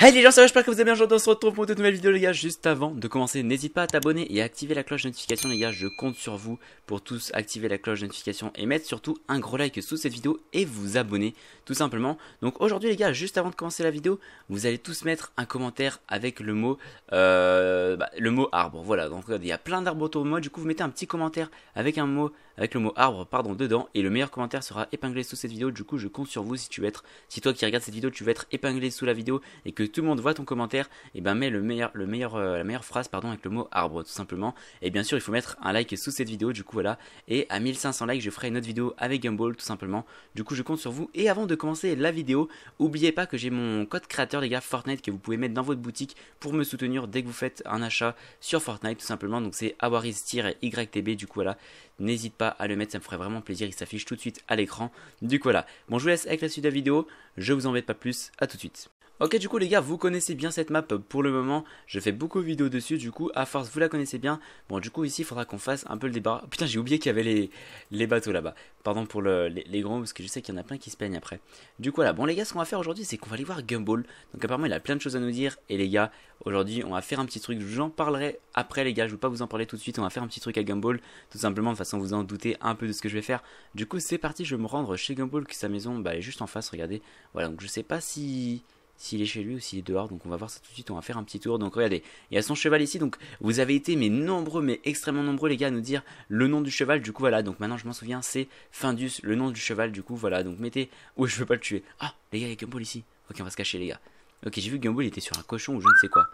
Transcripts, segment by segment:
Hey les gens, ça j'espère que vous allez bien, aujourd'hui on se retrouve pour une nouvelle vidéo les gars, juste avant de commencer, n'hésite pas à t'abonner et à activer la cloche de notification les gars, je compte sur vous pour tous activer la cloche de notification et mettre surtout un gros like sous cette vidéo et vous abonner tout simplement. Donc aujourd'hui les gars, juste avant de commencer la vidéo, vous allez tous mettre un commentaire avec le mot, euh, bah, le mot arbre, voilà, donc il y a plein d'arbres autour de moi, du coup vous mettez un petit commentaire avec un mot avec le mot arbre pardon dedans et le meilleur commentaire sera épinglé sous cette vidéo. Du coup, je compte sur vous si tu veux être, si toi qui regardes cette vidéo, tu veux être épinglé sous la vidéo et que tout le monde voit ton commentaire, et eh ben mets le meilleur, le meilleur, euh, la meilleure phrase pardon avec le mot arbre tout simplement. Et bien sûr, il faut mettre un like sous cette vidéo. Du coup, voilà. Et à 1500 likes, je ferai une autre vidéo avec Gumball tout simplement. Du coup, je compte sur vous. Et avant de commencer la vidéo, oubliez pas que j'ai mon code créateur les gars Fortnite que vous pouvez mettre dans votre boutique pour me soutenir dès que vous faites un achat sur Fortnite tout simplement. Donc c'est awaris-ytb du coup voilà n'hésite pas à le mettre, ça me ferait vraiment plaisir, il s'affiche tout de suite à l'écran. Du coup voilà, bon je vous laisse avec la suite de la vidéo, je vous embête pas plus, à tout de suite. Ok du coup les gars vous connaissez bien cette map pour le moment Je fais beaucoup de vidéos dessus du coup à force vous la connaissez bien Bon du coup ici il faudra qu'on fasse un peu le débat, oh, Putain j'ai oublié qu'il y avait les, les bateaux là-bas Pardon pour les, gros parce que je sais qu'il y en a plein qui se peignent après Du coup là bon les gars ce qu'on va faire aujourd'hui c'est qu'on va aller voir Gumball Donc apparemment il a plein de choses à nous dire Et les gars aujourd'hui on va faire un petit truc j'en parlerai après les gars je ne vais pas vous en parler tout de suite On va faire un petit truc à Gumball tout simplement de façon vous en doutez un peu de ce que je vais faire Du coup c'est parti je vais me rendre chez Gumball que sa maison bah, est juste en face regardez Voilà donc je sais pas si s'il est chez lui ou s'il est dehors. Donc on va voir ça tout de suite, on va faire un petit tour. Donc regardez, il y a son cheval ici. Donc vous avez été mais nombreux, mais extrêmement nombreux les gars à nous dire le nom du cheval. Du coup voilà, donc maintenant je m'en souviens, c'est Findus, le nom du cheval. Du coup voilà, donc mettez... Oui, oh, je veux pas le tuer. Ah, les gars, il y a Gumball ici. Ok, on va se cacher les gars. Ok, j'ai vu que Gumball était sur un cochon ou je ne sais quoi.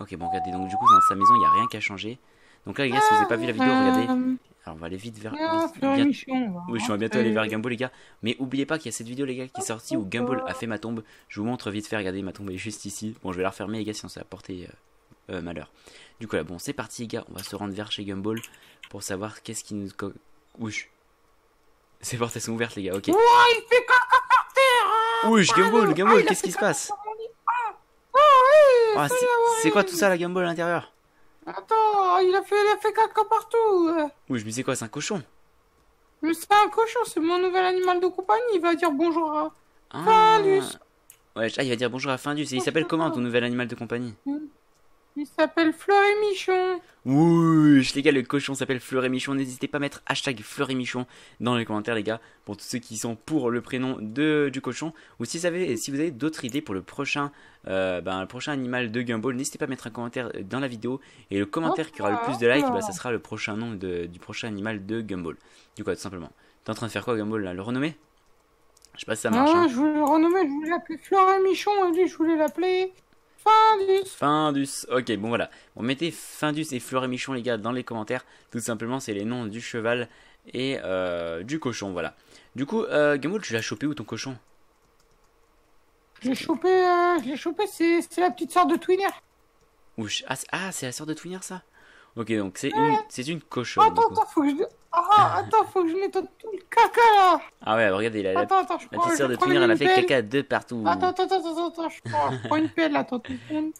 Ok, bon regardez, donc du coup dans sa maison, il n'y a rien qu'à changer. Donc là, les gars, si vous n'avez pas vu la vidéo, regardez. Ah, Alors, on va aller vite vers. oui, je suis bientôt aller vers Gumball, les gars. Mais oubliez pas qu'il y a cette vidéo, les gars, qui est sortie où Gumball a fait ma tombe. Je vous montre vite fait, regardez, ma tombe est juste ici. Bon, je vais la refermer, les gars, sinon ça va porter euh, euh, malheur. Du coup, là, bon, c'est parti, les gars. On va se rendre vers chez Gumball pour savoir qu'est-ce qui nous. Ouch. Ces portes, elles sont ouvertes, les gars, ok. Ouah, il fait par terre Ouch, Gumball, Gumball, qu'est-ce qui se passe ah, ah, oui, C'est quoi tout ça, la Gumball à l'intérieur Attends Oh, il a fait, il a fait caca partout. Oui, je me disais quoi, c'est un cochon. Mais c'est pas un cochon, c'est mon nouvel animal de compagnie. Il va dire bonjour à ah. Ouais, ah, il va dire bonjour à Findus. Et il s'appelle comment ton nouvel animal de compagnie il s'appelle Fleur et Michon. Ouh, les gars, le cochon s'appelle Fleur et Michon. N'hésitez pas à mettre hashtag Fleur et Michon dans les commentaires, les gars, pour tous ceux qui sont pour le prénom de, du cochon. Ou si vous avez, si avez d'autres idées pour le prochain, euh, ben, le prochain animal de Gumball, n'hésitez pas à mettre un commentaire dans la vidéo. Et le commentaire qui aura le plus de likes, bah ça sera le prochain nom de, du prochain animal de Gumball. Du coup, tout simplement. T'es en train de faire quoi, Gumball, Le renommer Je sais pas si ça marche. Non, hein. je voulais le renommer, je voulais l'appeler Fleur et Michon. je voulais l'appeler. Findus. Findus. Ok, bon voilà. On mettez Findus et Fleur et Michon, les gars, dans les commentaires. Tout simplement, c'est les noms du cheval et euh, du cochon, voilà. Du coup, euh, Gamoul, tu l'as chopé ou ton cochon J'ai chopé, euh, j'ai chopé, c'est la petite sœur de Twinner. Ouh, ah, ah, c'est la sœur de Twinner, ça Ok, donc c'est une, cochon, cochon. Oh, attends, faut que je nettoie tout le caca là Ah ouais, regardez, il a attends, attends, je la prends, petite sœur de Twinir, elle a fait caca de partout. Attends, attends, attends, attends, je, prends, prends une pelle, attends,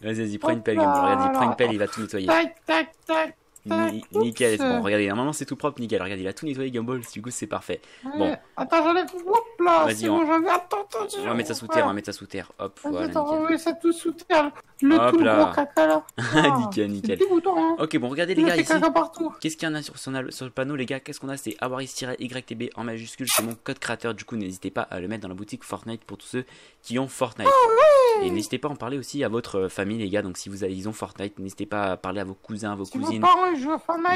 Vas-y, vas-y, prends une pelle, Regarde, il prend une pelle, il va tout nettoyer. Tac, tac, tac. Ni nickel, bon, regardez, normalement c'est tout propre, nickel. Regarde, il a tout nettoyé, Gumball, du coup c'est parfait. bon. Attends, j'enlève, hop là, c'est bon, j'enlève, attends, attends, On va mettre ça sous terre, on va mettre ça sous terre, hop, voilà. Attends, on va mettre ça tout sous terre. Le tout là. nickel, ah, nickel. Hein. Ok, bon, regardez les gars ici. Qu'est-ce qu'il y en a sur, son, sur le panneau, les gars Qu'est-ce qu'on a C'est Awaris-YTB en majuscule. C'est mon code créateur. Du coup, n'hésitez pas à le mettre dans la boutique Fortnite pour tous ceux qui ont Fortnite. Ah et n'hésitez pas à en parler aussi à votre euh, famille, les gars. Donc, si vous avez, ils ont Fortnite, n'hésitez pas à parler à vos cousins, vos cousines,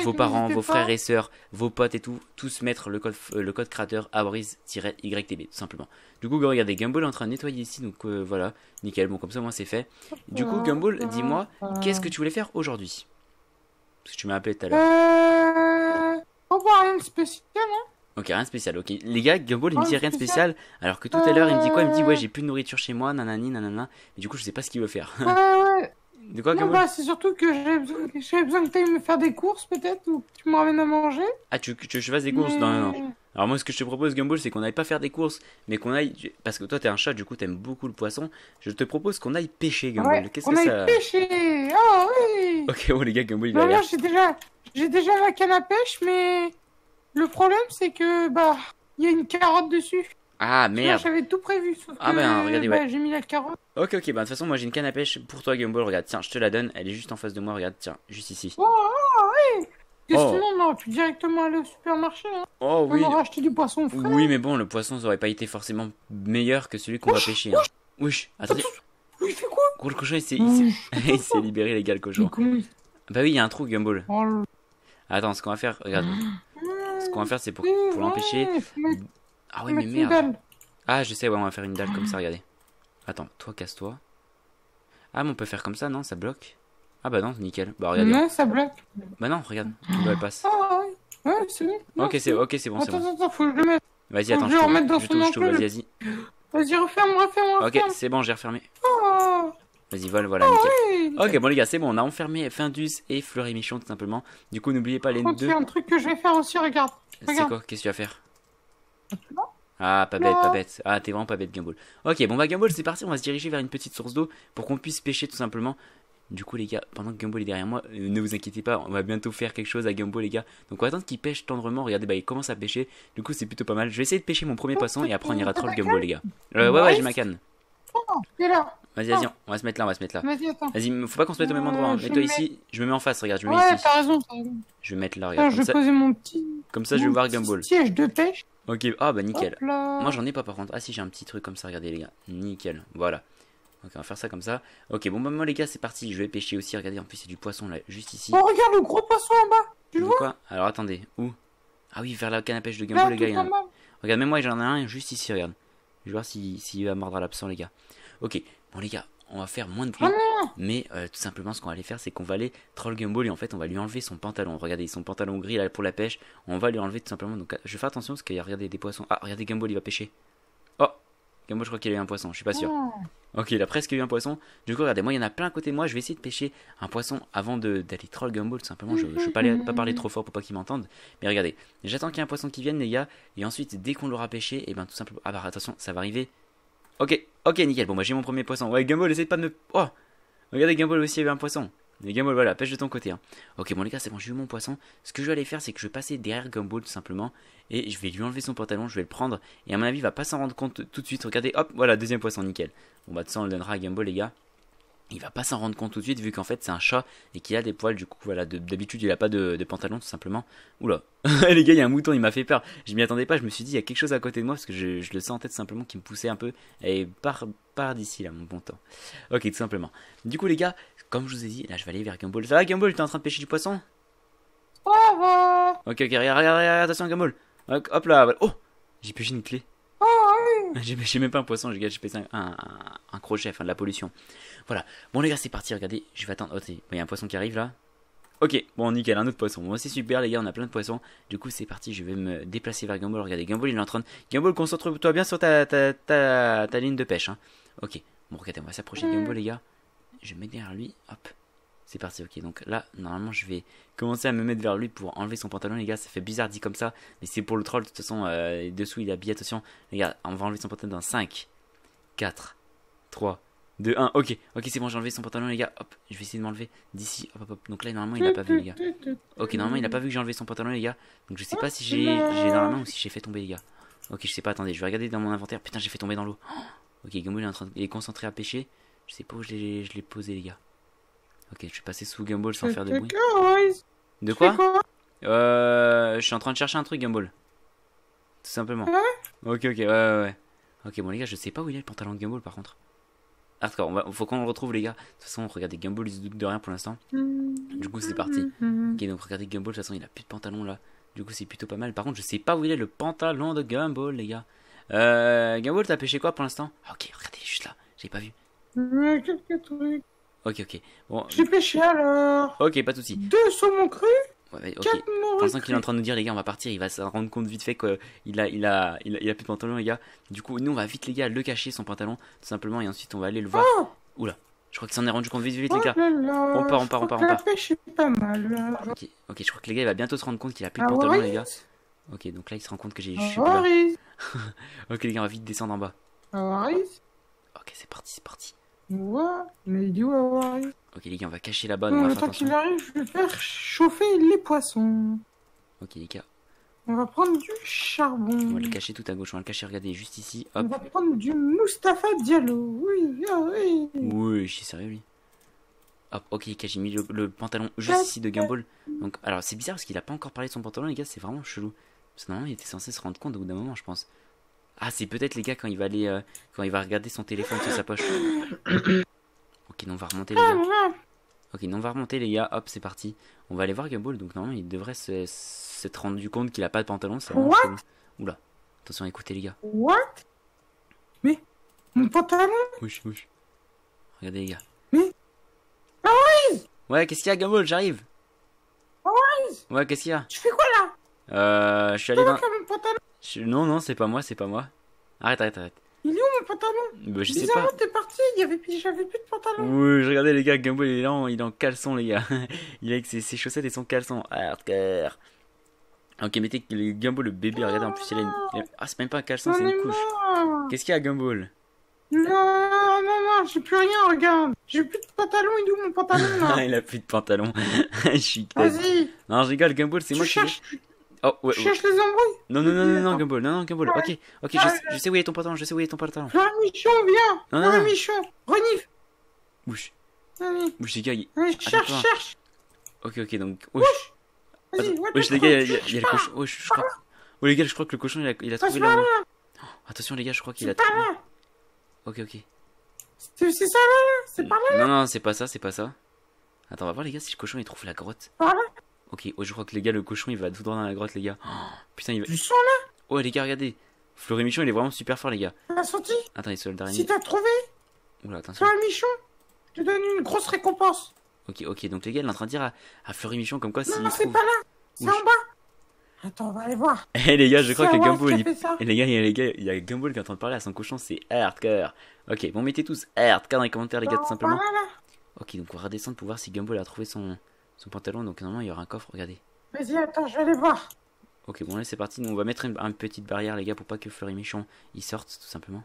vos parents, vos, frères et sœurs, vos potes et tout. Tous mettre le code, euh, le code créateur Awaris-YTB, tout simplement. Du coup, regardez, Gumball est en train de nettoyer ici, donc euh, voilà, nickel, bon, comme ça, moi, c'est fait. Du coup, Gumball, dis-moi, qu'est-ce que tu voulais faire aujourd'hui Parce que tu m'as appelé tout à l'heure. Euh... Oh, bah, rien de spécial, hein Ok, rien de spécial, ok. Les gars, Gumball, il me dit rien de spécial, alors que tout à l'heure, il me dit quoi Il me dit, ouais, euh. j'ai plus de nourriture chez moi, nanani, nanana, du coup, je sais pas ce qu'il veut faire. De quoi, bah, c'est surtout que j'ai besoin, que tu me faire des courses, peut-être, ou tu me ramènes à manger. Ah, tu, tu, je des courses non. Alors moi ce que je te propose Gumball c'est qu'on aille pas faire des courses, mais qu'on aille parce que toi t'es un chat du coup t'aimes beaucoup le poisson. Je te propose qu'on aille pêcher Gumball. Qu'est-ce que aille ça pêcher Oh oui. OK, bon oh, les gars Gumball il j'ai déjà j'ai déjà la canne à pêche mais le problème c'est que bah il y a une carotte dessus. Ah merde. J'avais tout prévu sauf ah, ben, regardez, ouais. Bah, j'ai mis la carotte. OK OK, bah de toute façon moi j'ai une canne à pêche pour toi Gumball, regarde, tiens, je te la donne, elle est juste en face de moi, regarde, tiens, juste ici. oh, oh, oh oui. Qu'est-ce oh. qu'on aurait non, directement aller au supermarché. Hein. Oh oui. On va acheté du poisson Oui, mais bon, le poisson ça aurait pas été forcément meilleur que celui qu'on va pêcher. Hein. attendez. Il fait quoi Gros, le cochon, il s'est, libéré, les gars, le cochon. Bah oui, il y a un trou, Gumball. Oh Attends, ce qu'on va faire, regarde. Ce qu'on va faire, c'est pour, l'empêcher. Ah oui, mais merde. Ah, je sais, ouais, on va faire une dalle comme ça, regardez. Attends, toi, casse-toi. Ah, mais on peut faire comme ça, non Ça bloque ah bah non, nickel. Bah regarde. Non, ça bloque. Bah non, regarde. tout elle passe. Ah ouais, ouais c'est bon. Ok, c'est ok, c'est bon, c'est bon. Attends, faut que je le mette. Vas-y, attends, je vais remettre dans son Vas-y, vas-y. Vas-y, referme, referme, Ok, c'est bon, j'ai refermé. Ah. Vas-y, vole, voilà, ah nickel. Ok, bon les gars, c'est bon, on a enfermé Findus et Fleury Michon tout simplement. Du coup, n'oubliez pas les deux. C'est un truc que je vais faire aussi, regarde. C'est quoi Qu'est-ce que tu vas faire ah, pas bête, pas bête. Ah, t'es vraiment pas bête, Gumball. Ok, bon bah Gumball, c'est parti, on va se diriger vers une petite source d'eau pour qu'on puisse pêcher tout simplement. Du coup, les gars, pendant que Gumball est derrière moi, euh, ne vous inquiétez pas, on va bientôt faire quelque chose à Gumbo les gars. Donc, on va attendre qu'il pêche tendrement. Regardez, bah, il commence à pêcher. Du coup, c'est plutôt pas mal. Je vais essayer de pêcher mon premier poisson et après, on ira troll gumbo les gars. Euh, ouais, ouais, j'ai ma canne. Vas-y, vas-y, on va se mettre là, on va se mettre là. Vas-y, faut pas qu'on se mette au même endroit. Hein. Euh, Mets-toi ici, je me mets en face, regarde, je me mets ici. raison, Je vais mettre là, regarde. Ah, comme ça... mon je vais voir Gumball. Siège de pêche. Ok, ah bah nickel. Moi, j'en ai pas par contre. Ah si, j'ai un petit truc comme ça, regardez les gars. Nickel, voilà. Ok, on va faire ça comme ça. Ok, bon, bah, moi, les gars, c'est parti. Je vais pêcher aussi. Regardez, en plus, c'est du poisson là, juste ici. Oh, regarde le gros poisson en bas. Tu le vois quoi Alors, attendez, où Ah oui, vers la canne à pêche de Gambo, les gars. Regarde, même moi, j'en ai un juste ici, regarde. Je vais voir s'il va mordre à l'absent, les gars. Ok, bon, les gars, on va faire moins de bruit. mais euh, tout simplement, ce qu'on va aller faire, c'est qu'on va aller troll Gumball et en fait, on va lui enlever son pantalon. Regardez, son pantalon gris là pour la pêche. On va lui enlever tout simplement. Donc, je fais attention parce qu'il y a, regardez, des poissons. Ah, regardez, Gumball, il va pêcher. Oh, Gumball je crois qu'il a eu un poisson, je suis pas sûr. Oh. Ok, il a presque eu un poisson. Du coup, regardez, moi, il y en a plein à côté de moi. Je vais essayer de pêcher un poisson avant d'aller troll Gumball. Tout simplement, je ne pas, pas, parler trop fort pour pas qu'ils m'entendent. Mais regardez, j'attends qu'il y ait un poisson qui vienne, les gars. Et ensuite, dès qu'on l'aura pêché, et eh ben tout simplement. Ah bah, attention, ça va arriver. Ok, ok, nickel. Bon, moi, j'ai mon premier poisson. Ouais, Gumball, essaye pas de me. Oh Regardez, Gumball aussi il y avait un poisson. Les Gumball, voilà, pêche de ton côté. Hein. Ok, bon, les gars, c'est bon, j'ai eu mon poisson. Ce que je vais aller faire, c'est que je vais passer derrière Gumball, tout simplement. Et je vais lui enlever son pantalon, je vais le prendre. Et à mon avis, il va pas s'en rendre compte tout de suite. Regardez, hop, voilà, deuxième poisson, nickel. Bon, bah, de ça, on le donnera à Gumball, les gars il va pas s'en rendre compte tout de suite vu qu'en fait c'est un chat et qu'il a des poils du coup voilà d'habitude il a pas de, pantalon tout simplement oula les gars il y a un mouton il m'a fait peur je m'y attendais pas je me suis dit il y a quelque chose à côté de moi parce que je, le sentais en simplement qui me poussait un peu et par par d'ici là mon bon temps ok tout simplement du coup les gars comme je vous ai dit là je vais aller vers Gumball ça va Gumball t'es en train de pêcher du poisson ok ok regarde regarde, regarde attention Gumball hop, là oh j'ai pêché une clé ah, j'ai même pas un poisson, j'ai chopé un, un, un, crochet, enfin de la pollution. Voilà. Bon les gars, c'est parti, regardez, je vais attendre. Oh, il y a un poisson qui arrive là. Ok, bon nickel, un autre poisson. Bon c'est super les gars, on a plein de poissons. Du coup c'est parti, je vais me déplacer vers Gumball. Regardez, Gumball il est en train de... Gumball, concentre-toi bien sur ta, ta, ta, ta, ligne de pêche. Hein. Ok, bon regardez, on va s'approcher de euh. Gumball les gars. Je mets derrière lui, hop. C'est parti, ok. Donc là, normalement, je vais commencer à me mettre vers lui pour enlever son pantalon, les gars. Ça fait bizarre dit comme ça, mais c'est pour le troll. De toute façon, euh, dessous, il a habillé. Attention, les gars, on va enlever son pantalon dans 5, 4, 3, 2, 1. Ok, ok, c'est bon, j'ai enlevé son pantalon, les gars. Hop, je vais essayer de m'enlever d'ici. Hop, hop, hop. Donc là, normalement, il a pas vu, les gars. Ok, normalement, il a pas vu que j'ai enlevé son pantalon, les gars. Donc je sais pas si j'ai normalement si j'ai fait tomber, les gars. Ok, je sais pas, attendez, je vais regarder dans mon inventaire. Putain, j'ai fait tomber dans l'eau. ok, Gumball est, il est concentré à pêcher. Je sais pas où je l'ai posé, les gars. Ok, je suis passé sous Gumball sans faire de bruit. De quoi, euh, Je suis en train de chercher un truc, Gumball. Tout simplement. Ah ok, ok, ouais, ouais, ouais. Ok, bon, les gars, je sais pas où il est le pantalon de Gumball par contre. Attends, faut qu'on le retrouve, les gars. De toute façon, regardez, Gumball il se doute de rien pour l'instant. Du coup, c'est parti. Ok, donc regardez Gumball, de toute façon, il a plus de pantalon là. Du coup, c'est plutôt pas mal. Par contre, je sais pas où il est le pantalon de Gumball, les gars. Euh, Gumball, t'as pêché quoi pour l'instant Ok, regardez, juste là. J'ai pas vu. quelques trucs. Ok, ok. Bon, J'ai pêché alors. Ok, pas de soucis. Deux saumons crus. Ouais, ok. Quatre Pour qu'il est en train de nous dire les gars on va partir, il va se rendre compte vite fait qu'il a, il a, il a, il a plus de pantalon les gars. Du coup nous on va vite les gars le cacher son pantalon tout simplement et ensuite on va aller le voir. Oh Oula, je crois qu'il s'en est rendu compte vite vite les oh gars. on part, on part, on part, on part. Pas mal, ok, ok, je crois que les gars il va bientôt se rendre compte qu'il a plus de ah pantalon les gars. Ok donc là il se rend compte que j'ai, eu ah, Ok les gars on va vite descendre en bas. Ok c'est parti, c'est parti. Ouais, mais il dit Ok, les gars, on va cacher la bonne. Euh, qu'il arrive, je vais faire chauffer les poissons. Ok, les gars. On va prendre du charbon. On va le cacher tout à gauche. On va le cacher, regardez, juste ici. On va prendre du Mustapha Diallo. Oui, ah oui. Oui, je suis sérieux, lui. Hop, ok, les gars, j'ai mis le, pantalon juste ici de Gumball. Donc, alors, c'est bizarre parce qu'il a pas encore parlé de son pantalon, les gars, c'est vraiment chelou. Parce que normalement, il était censé se rendre compte au bout d'un moment, je pense. Ah, c'est peut-être les gars quand il va aller euh, quand il va regarder son téléphone sur sa poche. ok, non, on va remonter les gars. Ok, non, on va remonter les gars. Hop, c'est parti. On va aller voir Gumball. Donc normalement, il devrait s'être rendu compte qu'il a pas de pantalon. ça va. chelou. Oula. Attention, écoutez les gars. What Mais mon pantalon Regardez les gars. Mais ah Ouais, qu'est-ce qu'il y a, Gumball J'arrive. Ah ouais, qu'est-ce qu'il y a Tu euh, je suis allé dans. Non, non, c'est pas moi, c'est pas moi. Arrête, arrête, arrête. Il est où mon pantalon bah, je sais pas. t'es parti, j'avais plus de pantalon. Oui, je regardais les gars, Gumbo il est là, il est en caleçon, les gars. il est avec ses, chaussettes et son caleçon. Hardcore. Ok, mettez le Gumball, le bébé, regarde en plus il a une. Ah, c'est même pas un caleçon, c'est une couche. Qu'est-ce qu'il y a, Gumball Non, non, non, j'ai plus rien, regarde. J'ai plus de pantalon, il est où mon pantalon là Il a plus de pantalon. je suis Vas-y. Non, je rigole, Gumball, c'est moi qui. Oh, ouais, je cherche les embrouilles Non, non, non, non, non, Gumball, non, non, Gumball, ok, ok, je sais, je sais, où est ton pantalon, je sais où est ton pantalon. Ah, Michon, viens Non, non, non. Michon, renifle Bouche. Bouche, les gars, il... cherche, cherche Ok, ok, donc... Bouche oh, Wesh, oh, les gars, il y, a, il y a le cochon... Oh, je, crois... Oh, les gars, je crois que le cochon, il a, il a trouvé la... Oh, attention, les gars, je crois qu'il a trouvé... Ok, ok. C'est ça, là, là C'est hmm. pas là, Non, non, c'est pas ça, c'est pas ça. Attends, on va voir, les gars, si le cochon, il trouve la grotte. Ok, oh, je crois que les gars, le cochon, il va tout droit dans la grotte, les gars. Oh, putain, il va. Tu sens là Oh, les gars, regardez. Fleury Michon, il est vraiment super fort, les gars. On senti le dernier. Si t'as trouvé Oula, Fleury Michon, je te donne une grosse récompense. Ok, ok, donc les gars, il est en train de dire à, à Fleury Michon comme quoi si. Non, c'est pas là C'est en bas Attends, on va aller voir. Eh les gars, je crois que Gumball. Il... Et les gars, il y a, les gars, il y a Gumball qui est en train de parler à son cochon, c'est hardcore. Ok, bon, mettez tous hardcore dans les commentaires, les gars, tout simplement. Ok, donc on va redescendre pour voir si Gumball a trouvé son, son pantalon. Donc normalement, il y aura un coffre. Regardez. Vas-y, attends, je vais aller voir. Ok, bon, là, c'est parti. Donc, on va mettre une, petite barrière, les gars, pour pas que Fleury méchant il sorte, tout simplement.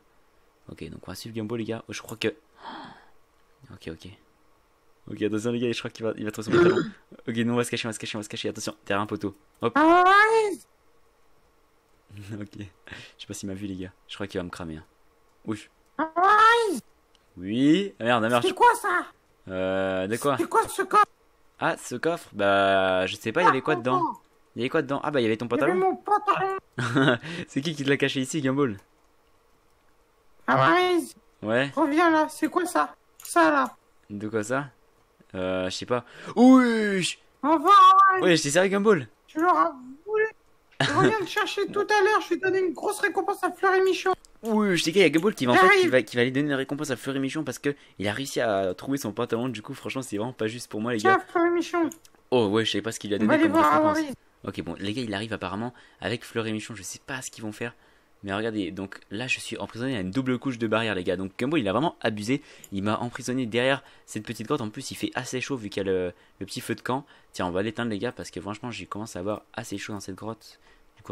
Ok, donc on va suivre Gambo, les gars. Oh, je crois que. Ok, ok. Ok, attention, les gars, je crois qu'il va, il va trouver son pantalon. ok, nous, on va se cacher, on va se cacher, on va se cacher. Attention, derrière un poteau. Hop. Ah ok. Je sais pas s'il m'a vu, les gars. Je crois qu'il va me cramer. Hein. Ah oui. Ah, merde, merde. C'est quoi ça euh, de quoi C'est quoi ce coffre ah, ce coffre, bah, je sais pas, il y avait quoi dedans Il y avait quoi dedans Ah, bah, il y avait ton pantalon. C'est qui qui te l'a caché ici, Gumball Ah, Ouais. Reviens là, c'est quoi ça Ça là De quoi ça Euh, je sais pas. Ouh Au revoir, Oui je t'ai Gumball Tu l'auras voulu. Je reviens te chercher tout à l'heure, je vais donner une grosse récompense à Fleur et Michon. Ouh, je sais qu'il y a Gumball qui va, en ah qui va, qui va aller donner une récompense à et Michon parce que il a réussi à trouver son pantalon. Du coup, franchement, c'est vraiment pas juste pour moi, les gars. Oh ouais, je sais pas ce qu'il lui a donné comme récompense. Ok, bon, les gars, il arrive apparemment avec et Michon. Je sais pas ce qu'ils vont faire. Mais regardez, donc là je suis emprisonné à une double couche de barrière les gars. Donc Gumball il a vraiment abusé. Il m'a emprisonné derrière cette petite grotte. En plus il fait assez chaud vu qu'il y a le, petit feu de camp. Tiens on va l'éteindre les gars parce que franchement j'ai commencé à avoir assez chaud dans cette grotte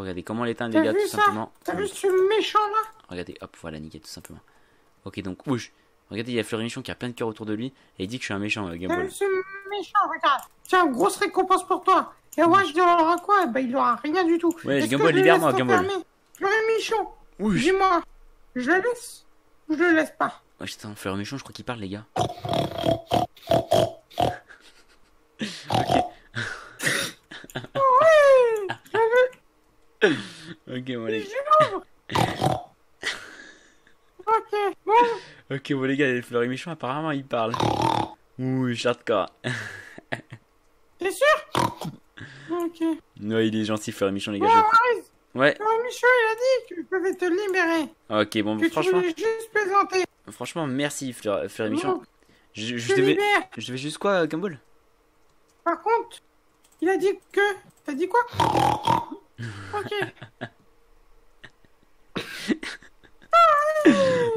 regardez comment l'éteindre, les gars, tout simplement. T'as vu ce méchant là Regardez, hop, voilà, niqué tout simplement. Ok, donc, ouge. Regardez, il y a Fleurimichon qui a plein de cœurs autour de lui et il dit que je suis un méchant, euh, vu ce méchant, regarde. Tiens, grosse récompense pour toi. Et moi, je aura oh, quoi Bah, il aura rien du tout. Ouais, Gameboy, libère-moi, Gameboy. Fleury Méchant, dis-moi, je le laisse ou je le laisse pas Ouais, putain, fleur Méchant, je crois qu'il parle, les gars. ok. ok, bon, les gars. ok, bon. les gars, les fleuris apparemment, il parle. Ouh, corps. T'es sûr Ok. Ouais, il est gentil, fleuris Michon les gars. je... Ouais. Fleury Michon, il a dit que pouvait pouvais te libérer. Ok, bon, que franchement. Tu juste plaisanter. Franchement, merci, Fleur... Je, je, je, Libère. je devais juste quoi, euh, Gumball Par contre, il a dit que. T'as dit quoi Ok.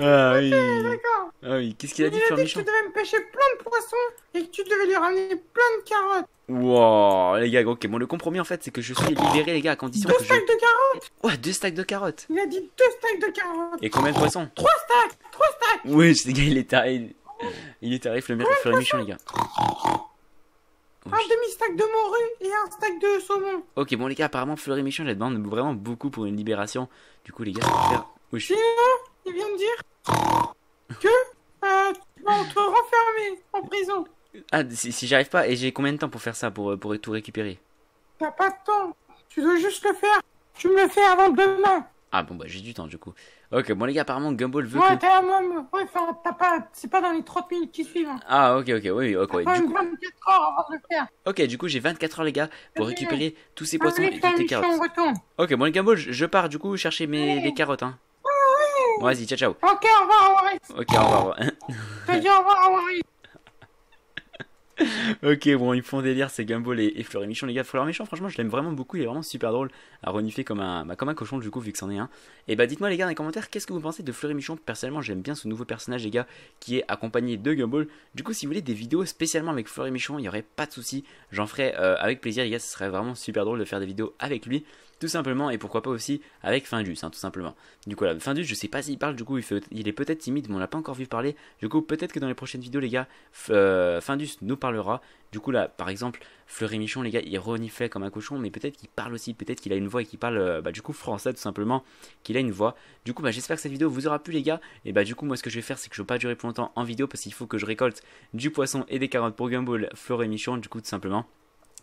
ah oui. d'accord. Ah oui, qu'est-ce qu'il a dit, il a dit que tu devais me pêcher plein de poissons et que tu devais lui ramener plein de carottes. Wow, les gars, ok, bon, le compromis en fait, c'est que je suis libéré, les gars, à condition deux Deux stacks de carottes Ouais, deux stacks de carottes Il a dit deux stacks de carottes Et combien de poissons Trois stacks Trois stacks Oui, les gars, il est tarif. Il est tarif le, le les gars. Un demi-stack de morue et un stack de saumon. Ok, bon les gars, apparemment Fleury Méchant, elle demande vraiment beaucoup pour une libération. Du coup, les gars, faire... il vient de dire que euh, tu vas te renfermer en prison. Ah, si, j'arrive pas, et j'ai combien de temps pour faire ça, pour, euh, pour tout récupérer T'as pas de temps, tu dois juste le faire. Tu me le fais avant demain. Ah bon, bah j'ai du temps du coup. Ok, bon les gars, apparemment Gumball veut ouais, que... Ouais, pas... c'est pas dans les 30 minutes qui suivent. Hein. Ah, ok, ok, oui, ok. Du coup... 24 heures avant de le faire. Ok, du coup, j'ai 24 heures, les gars, pour récupérer tous ces poissons et toutes les carottes. Ok, bon les Gumball, je, pars, du coup, chercher mes les carottes, hein. bon, Vas-y, ciao, ciao. Ok, au revoir, Awaris. Ok, au revoir. Je au revoir, ok, bon, ils me font délire, c'est Gumball et, et Michon, les gars. Fleur Michon, franchement, je l'aime vraiment beaucoup, il est vraiment super drôle à renifler comme un, bah, comme un cochon, du coup, vu que c'en est un. Et bah, dites-moi, les gars, dans les commentaires, qu'est-ce que vous pensez de Fleur Michon Personnellement, j'aime bien ce nouveau personnage, les gars, qui est accompagné de Gumball. Du coup, si vous voulez des vidéos spécialement avec Fleur Michon, il n'y aurait pas de souci, j'en ferai euh, avec plaisir, les gars, ce serait vraiment super drôle de faire des vidéos avec lui tout simplement, et pourquoi pas aussi avec Findus, hein, tout simplement. Du coup, là, Findus, je sais pas s'il parle, du coup, il, il est peut-être timide, mais on l'a pas encore vu parler. Du coup, peut-être que dans les prochaines vidéos, les gars, euh, Findus nous parlera. Du coup, là, par exemple, Fleury Michon, les gars, il reniflait comme un cochon, mais peut-être qu'il parle aussi, peut-être qu'il a une voix et qu'il parle, euh, bah, du coup, français, tout simplement, qu'il a une voix. Du coup, bah, j'espère que cette vidéo vous aura plu, les gars. Et bah, du coup, moi, ce que je vais faire, c'est que je vais pas durer plus longtemps en vidéo parce qu'il faut que je récolte du poisson et des carottes pour Gumball, Fleury Michon, du coup, tout simplement.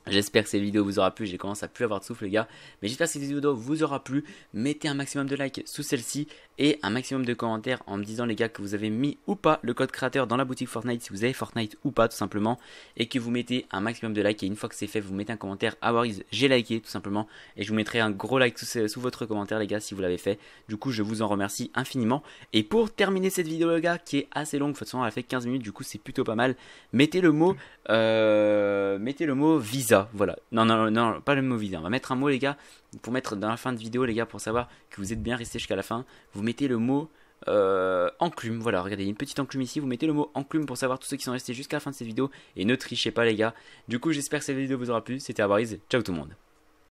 J'espère que cette vidéo vous aura plu, j'ai commencé à plus avoir de souffle les gars, mais j'espère que cette vidéo vous aura plu, mettez un maximum de likes sous celle-ci et un maximum de commentaires en me disant les gars que vous avez mis ou pas le code créateur dans la boutique Fortnite, si vous avez Fortnite ou pas tout simplement, et que vous mettez un maximum de likes et une fois que c'est fait vous mettez un commentaire, ah, Warriors. j'ai liké tout simplement, et je vous mettrai un gros like sous, votre commentaire les gars si vous l'avez fait, du coup je vous en remercie infiniment, et pour terminer cette vidéo les gars qui est assez longue, de toute façon elle a fait 15 minutes du coup c'est plutôt pas mal, mettez le mot, euh, mettez le mot visa voilà. Non, non, non, pas le mot visa. On va mettre un mot, les gars, pour mettre dans la fin de vidéo, les gars, pour savoir que vous êtes bien resté jusqu'à la fin. Vous mettez le mot euh, enclume. Voilà, regardez, une petite enclume ici. Vous mettez le mot enclume pour savoir tous ceux qui sont restés jusqu'à la fin de cette vidéo. Et ne trichez pas, les gars. Du coup, j'espère que cette vidéo vous aura plu. C'était Abariz. Ciao tout le monde.